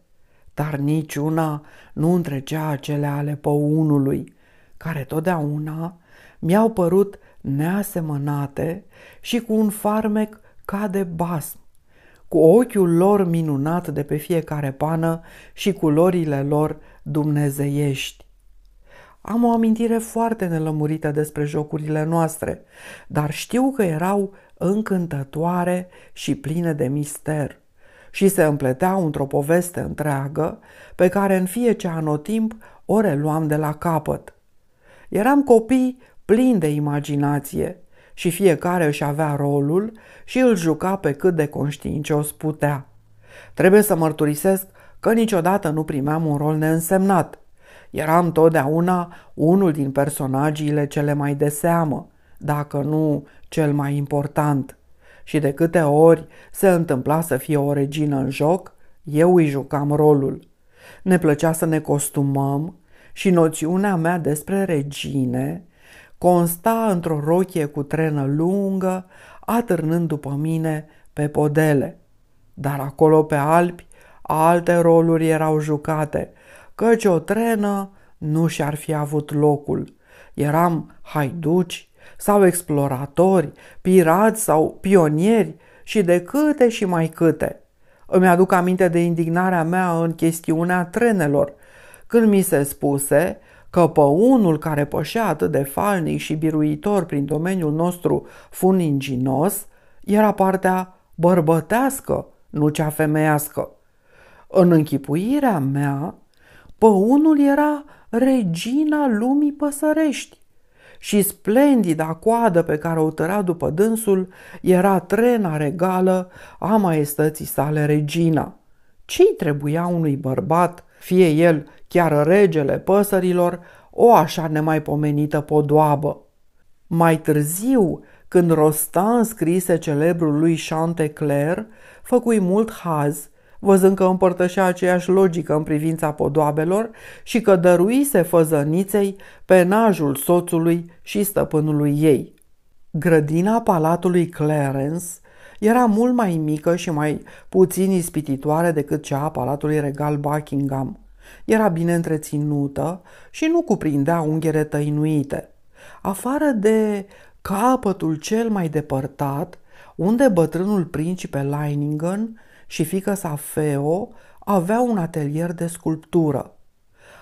Dar niciuna nu întrecea acele ale păunului, care totdeauna mi-au părut neasemănate și cu un farmec ca de basm, cu ochiul lor minunat de pe fiecare pană și culorile lor dumnezeiești. Am o amintire foarte nelămurită despre jocurile noastre, dar știu că erau încântătoare și pline de mister și se împleteau într-o poveste întreagă pe care în fiecare anotimp o reluam de la capăt. Eram copii plin de imaginație și fiecare își avea rolul și îl juca pe cât de conștiincios putea. Trebuie să mărturisesc că niciodată nu primeam un rol neînsemnat. Eram totdeauna unul din personajele cele mai de seamă, dacă nu cel mai important. Și de câte ori se întâmpla să fie o regină în joc, eu îi jucam rolul. Ne plăcea să ne costumăm și noțiunea mea despre regine consta într-o rochie cu trenă lungă, atârnând după mine pe podele. Dar acolo pe Alpi alte roluri erau jucate, căci o trenă nu și-ar fi avut locul. Eram haiduci sau exploratori, pirați sau pionieri și de câte și mai câte. Îmi aduc aminte de indignarea mea în chestiunea trenelor, când mi se spuse că unul care pășea atât de falnic și biruitor prin domeniul nostru funinginos era partea bărbătească, nu cea femeiască. În închipuirea mea, păunul era regina lumii păsărești și splendida coadă pe care o tăra după dânsul era trena regală a maestății sale regina. Ce-i trebuia unui bărbat, fie el chiar regele păsărilor, o așa nemaipomenită podoabă. Mai târziu, când Rostan scrise celebrul lui Chantecler, făcui mult haz, văzând că împărtășea aceeași logică în privința podoabelor și că dăruise făzăniței penajul soțului și stăpânului ei. Grădina palatului Clarence era mult mai mică și mai puțin ispititoare decât cea a palatului regal Buckingham – era bine întreținută și nu cuprindea unghiere tăinuite. Afară de capătul cel mai depărtat, unde bătrânul principe Leiningen și fică sa Feo aveau un atelier de sculptură.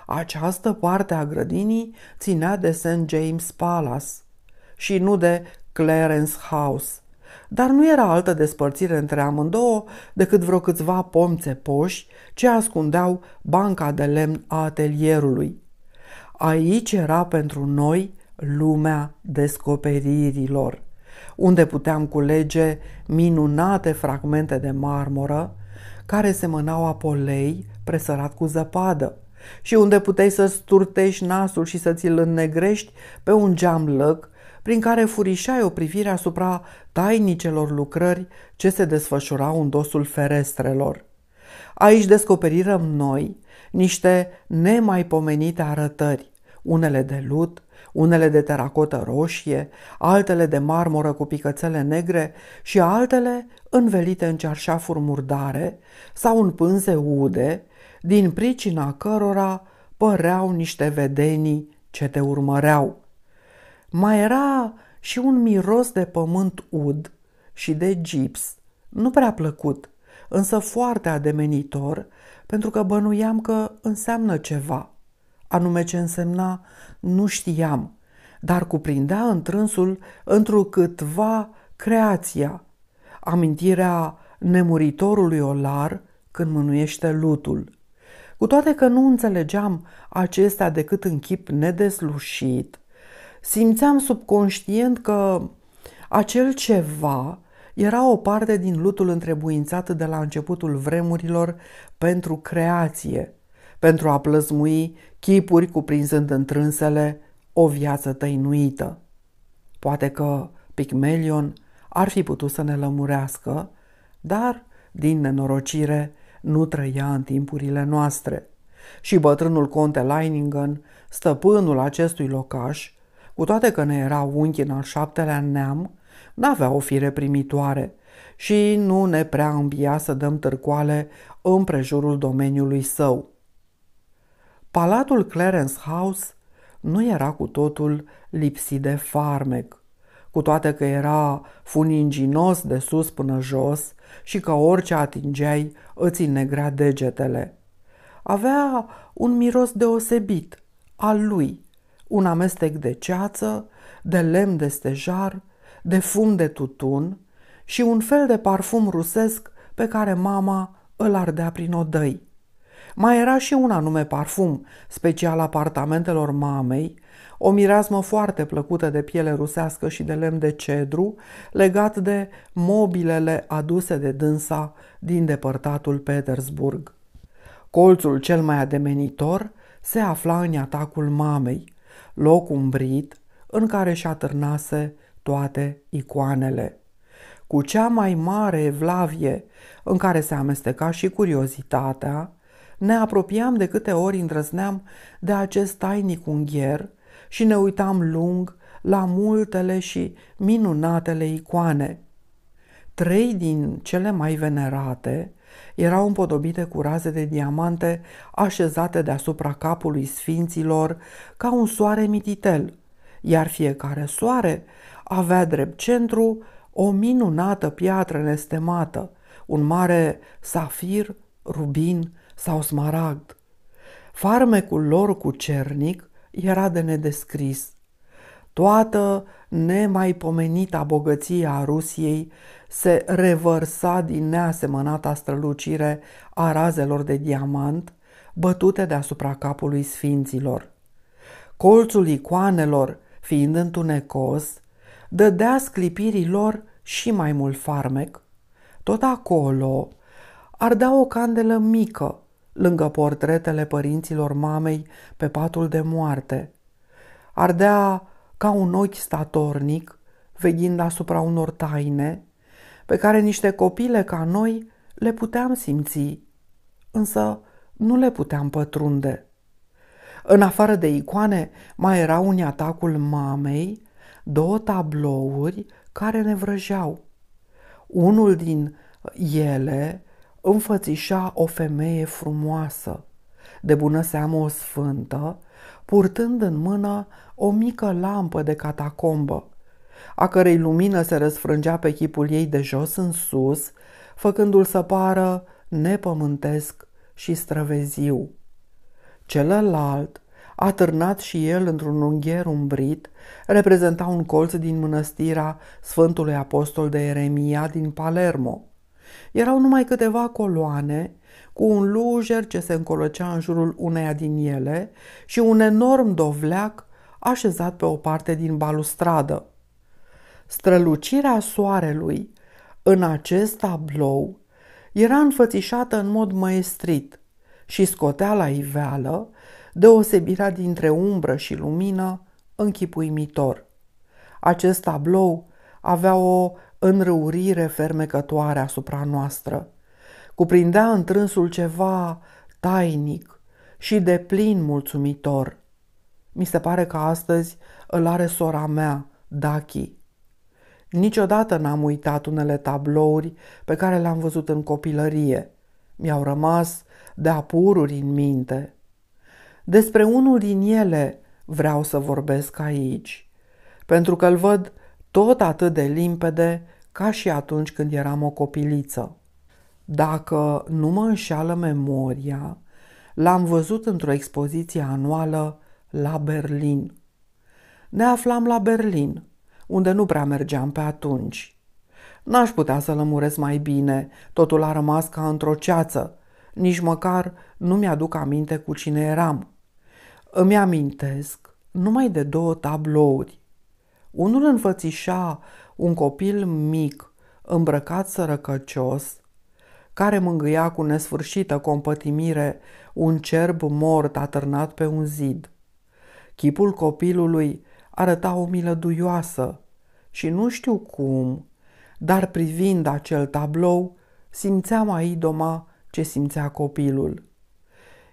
Această parte a grădinii ținea de St. James Palace și nu de Clarence House, dar nu era altă despărțire între amândouă decât vreo câțiva pomi poși ce ascundeau banca de lemn a atelierului. Aici era pentru noi lumea descoperirilor, unde puteam culege minunate fragmente de marmură care semănau apolei presărat cu zăpadă și unde puteai să sturtești nasul și să ți-l înnegrești pe un geam lăc prin care furișai o privire asupra tainicelor lucrări ce se desfășurau în dosul ferestrelor. Aici descoperirăm noi niște nemaipomenite arătări, unele de lut, unele de teracotă roșie, altele de marmură cu picățele negre și altele învelite în cearșafuri murdare sau în pânze ude, din pricina cărora păreau niște vedenii ce te urmăreau. Mai era și un miros de pământ ud și de gips, nu prea plăcut, însă foarte ademenitor, pentru că bănuiam că înseamnă ceva. Anume ce însemna, nu știam, dar cuprindea întrânsul întrucâtva creația, amintirea nemuritorului olar când mânuiește lutul. Cu toate că nu înțelegeam acestea decât în chip nedeslușit, simțeam subconștient că acel ceva era o parte din lutul întrebuințat de la începutul vremurilor pentru creație, pentru a plăzmui chipuri cuprinzând întrânsele o viață tăinuită. Poate că Picmelion ar fi putut să ne lămurească, dar, din nenorocire, nu trăia în timpurile noastre. Și bătrânul conte Leiningen, stăpânul acestui locaș, cu toate că ne era unchi în al șaptelea neam, n-avea o fire primitoare și nu ne prea îmbia să dăm târcoale împrejurul domeniului său. Palatul Clarence House nu era cu totul lipsit de farmec. Cu toate că era funinginos de sus până jos și că orice atingeai îți înnegrea degetele. Avea un miros deosebit, al lui, un amestec de ceață, de lemn de stejar, de fum de tutun și un fel de parfum rusesc pe care mama îl ardea prin odăi. Mai era și un anume parfum, special apartamentelor mamei, o mireasmă foarte plăcută de piele rusească și de lemn de cedru, legat de mobilele aduse de dânsa din depărtatul Petersburg. Colțul cel mai ademenitor se afla în atacul mamei, loc umbrit în care și atârnase toate icoanele. Cu cea mai mare evlavie, în care se amesteca și curiozitatea, ne apropiam de câte ori îndrăzneam de acest tainic ungher și ne uitam lung la multele și minunatele icoane. Trei din cele mai venerate erau împodobite cu raze de diamante așezate deasupra capului sfinților ca un soare mititel, iar fiecare soare avea drept centru o minunată piatră nestemată, un mare safir, rubin sau smaragd. Farmecul lor cu cernic era de nedescris. Toată nemaipomenita bogăție a Rusiei se revărsa din neasemănata strălucire a razelor de diamant bătute deasupra capului sfinților. Colțul icoanelor, fiind întunecos, dădea sclipirii lor și mai mult farmec. Tot acolo ardea o candelă mică, lângă portretele părinților mamei pe patul de moarte. Ardea ca un ochi statornic, veghind asupra unor taine, pe care niște copile ca noi le puteam simți, însă nu le puteam pătrunde. În afară de icoane, mai era un atacul mamei, două tablouri care ne vrăjeau. Unul din ele înfățișa o femeie frumoasă, de bună seamă o sfântă, purtând în mână o mică lampă de catacombă, a cărei lumină se răsfrângea pe chipul ei de jos în sus, făcându-l să pară nepământesc și străveziu. Celălalt, atârnat și el într-un ungher umbrit, reprezenta un colț din mănăstirea Sfântului Apostol de Eremia din Palermo. Erau numai câteva coloane cu un lujer ce se încolocea în jurul uneia din ele și un enorm dovleac așezat pe o parte din balustradă. Strălucirea soarelui în acest tablou era înfățișată în mod măestrit și scotea la iveală deosebirea dintre umbră și lumină închipuimitor. Acest tablou avea o înrăurire fermecătoare asupra noastră cuprindea întrânsul ceva tainic și de plin mulțumitor. Mi se pare că astăzi îl are sora mea, Dachi. Niciodată n-am uitat unele tablouri pe care le-am văzut în copilărie. Mi-au rămas de apururi în minte. Despre unul din ele vreau să vorbesc aici, pentru că îl văd tot atât de limpede ca și atunci când eram o copiliță. Dacă nu mă înșală memoria, l-am văzut într-o expoziție anuală la Berlin. Ne aflam la Berlin, unde nu prea mergeam pe atunci. N-aș putea să lămuresc mai bine, totul a rămas ca într-o ceață, nici măcar nu mi-aduc aminte cu cine eram. Îmi amintesc numai de două tablouri. Unul înfățișa un copil mic, îmbrăcat sărăcăcios, care mângâia cu nesfârșită compătimire un cerb mort atârnat pe un zid. Chipul copilului arăta o milă duioasă și nu știu cum, dar privind acel tablou, simțeam aidoma ce simțea copilul.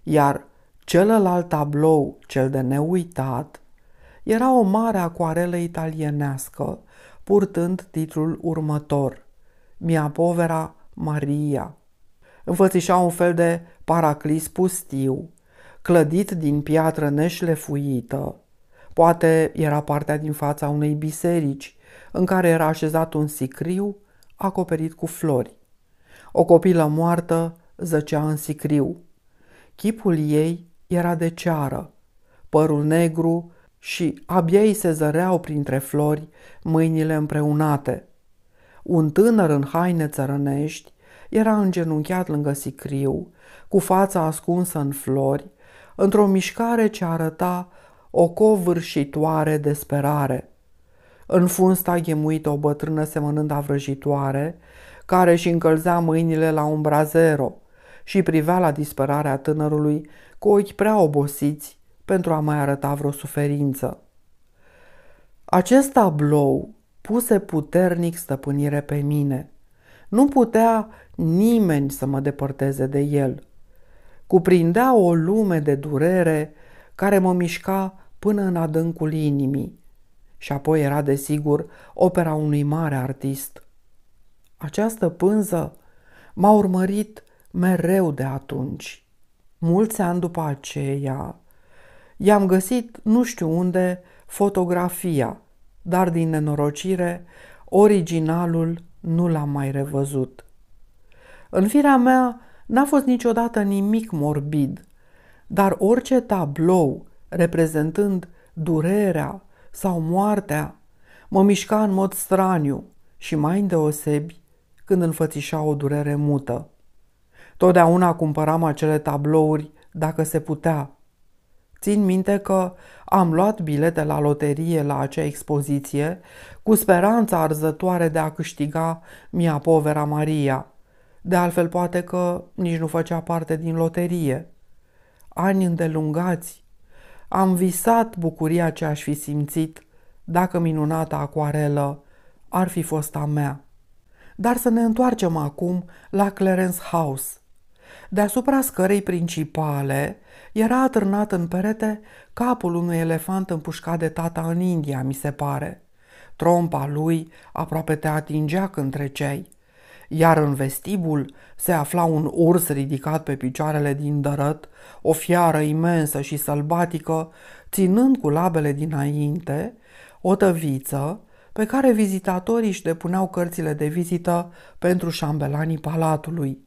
Iar celălalt tablou, cel de neuitat, era o mare acoarelă italienească, purtând titlul următor – Mia povera Maria. Înfățișa un fel de paraclis pustiu, clădit din piatră neșlefuită. Poate era partea din fața unei biserici, în care era așezat un sicriu acoperit cu flori. O copilă moartă zăcea în sicriu. Chipul ei era de ceară, părul negru și abia îi se zăreau printre flori mâinile împreunate. Un tânăr în haine țărănești era îngenunchiat lângă sicriu, cu fața ascunsă în flori, într-o mișcare ce arăta o covârșitoare de sperare. În sta ghemuită o bătrână semănând avrăjitoare, care și încălzea mâinile la un brazero și privea la disperarea tânărului cu ochi prea obosiți pentru a mai arăta vreo suferință. Acest tablou puse puternic stăpânire pe mine. Nu putea nimeni să mă depărteze de el. Cuprindea o lume de durere care mă mișca până în adâncul inimii și apoi era, desigur, opera unui mare artist. Această pânză m-a urmărit mereu de atunci. Mulți ani după aceea, i-am găsit nu știu unde fotografia dar din nenorocire, originalul nu l-am mai revăzut. În firea mea n-a fost niciodată nimic morbid, dar orice tablou reprezentând durerea sau moartea mă mișca în mod straniu și mai îndeosebi când înfățișa o durere mută. Totdeauna cumpăram acele tablouri dacă se putea, Țin minte că am luat bilete la loterie la acea expoziție cu speranța arzătoare de a câștiga Mia Povera Maria. De altfel, poate că nici nu făcea parte din loterie. Ani îndelungați. Am visat bucuria ce aș fi simțit dacă minunata acuarelă ar fi fost a mea. Dar să ne întoarcem acum la Clarence House. Deasupra scărei principale, era atârnat în perete capul unui elefant împușcat de tata în India, mi se pare. Trompa lui aproape te atingea când treceai. Iar în vestibul se afla un urs ridicat pe picioarele din dărăt, o fiară imensă și sălbatică, ținând cu labele dinainte o tăviță pe care vizitatorii își depuneau cărțile de vizită pentru șambelanii palatului.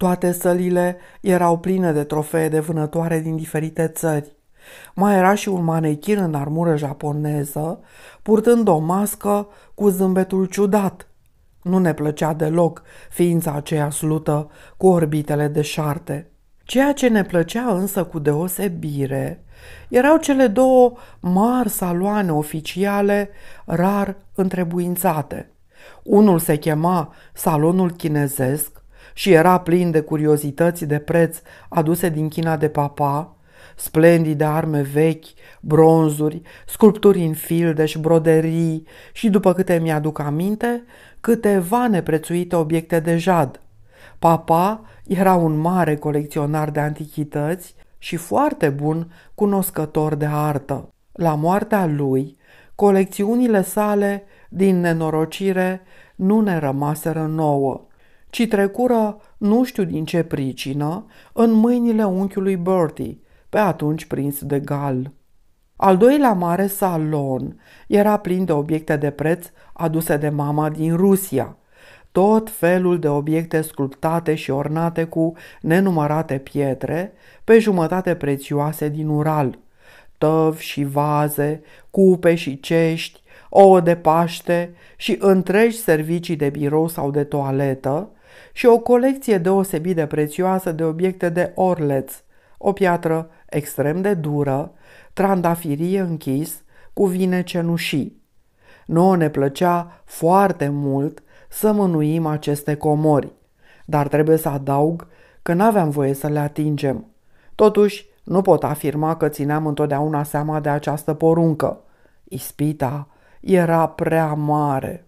Toate sălile erau pline de trofee de vânătoare din diferite țări. Mai era și un manechin în armură japoneză, purtând o mască cu zâmbetul ciudat. Nu ne plăcea deloc ființa aceea slută cu orbitele de șarte. Ceea ce ne plăcea însă cu deosebire erau cele două mari saloane oficiale rar întrebuințate. Unul se chema Salonul Chinezesc și era plin de curiozități de preț aduse din China de papa, splendide arme vechi, bronzuri, sculpturi în filde și broderii și, după câte mi-aduc aminte, câteva neprețuite obiecte de jad. Papa era un mare colecționar de antichități și foarte bun cunoscător de artă. La moartea lui, colecțiunile sale, din nenorocire, nu ne rămaseră nouă ci trecură, nu știu din ce pricină, în mâinile unchiului Bertie, pe atunci prins de gal. Al doilea mare salon era plin de obiecte de preț aduse de mama din Rusia – tot felul de obiecte sculptate și ornate cu nenumărate pietre, pe jumătate prețioase din Ural, tăvi și vaze, cupe și cești, ouă de paște și întregi servicii de birou sau de toaletă, și o colecție deosebit de prețioasă de obiecte de orleț, o piatră extrem de dură, trandafirie închis, cu vine cenușii. Noi ne plăcea foarte mult să mânuim aceste comori, dar trebuie să adaug că n-aveam voie să le atingem. Totuși, nu pot afirma că țineam întotdeauna seama de această poruncă. Ispita era prea mare.